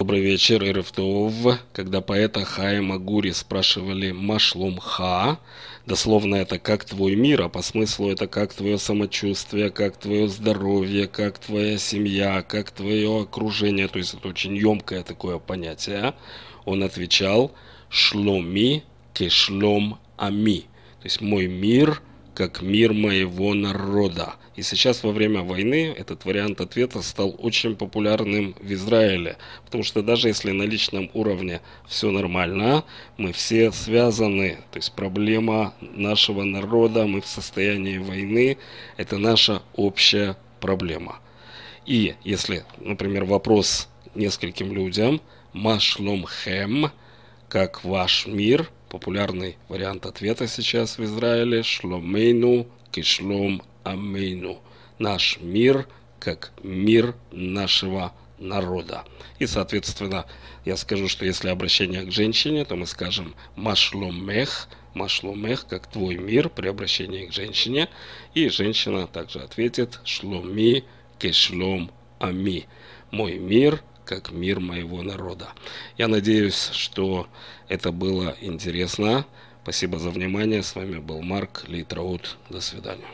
Добрый вечер, РФТОВ. Когда поэта Хаима Гури спрашивали «Машлум Ха», дословно это «как твой мир», а по смыслу это «как твое самочувствие», «как твое здоровье», «как твоя семья», «как твое окружение», то есть это очень емкое такое понятие, он отвечал «Шломи кешлом ами», то есть «мой мир как мир моего народа. И сейчас во время войны этот вариант ответа стал очень популярным в Израиле, потому что даже если на личном уровне все нормально, мы все связаны, то есть проблема нашего народа, мы в состоянии войны, это наша общая проблема. И если, например, вопрос нескольким людям, «Машлом хэм», как ваш мир – популярный вариант ответа сейчас в Израиле «Шломейну кишлом амейну» – «Наш мир как мир нашего народа». И, соответственно, я скажу, что если обращение к женщине, то мы скажем «Машломех», «Машломех» как «Твой мир» при обращении к женщине. И женщина также ответит «Шломи кишлом ами» – «Мой мир как мир моего народа. Я надеюсь, что это было интересно. Спасибо за внимание. С вами был Марк Лейтраут. До свидания.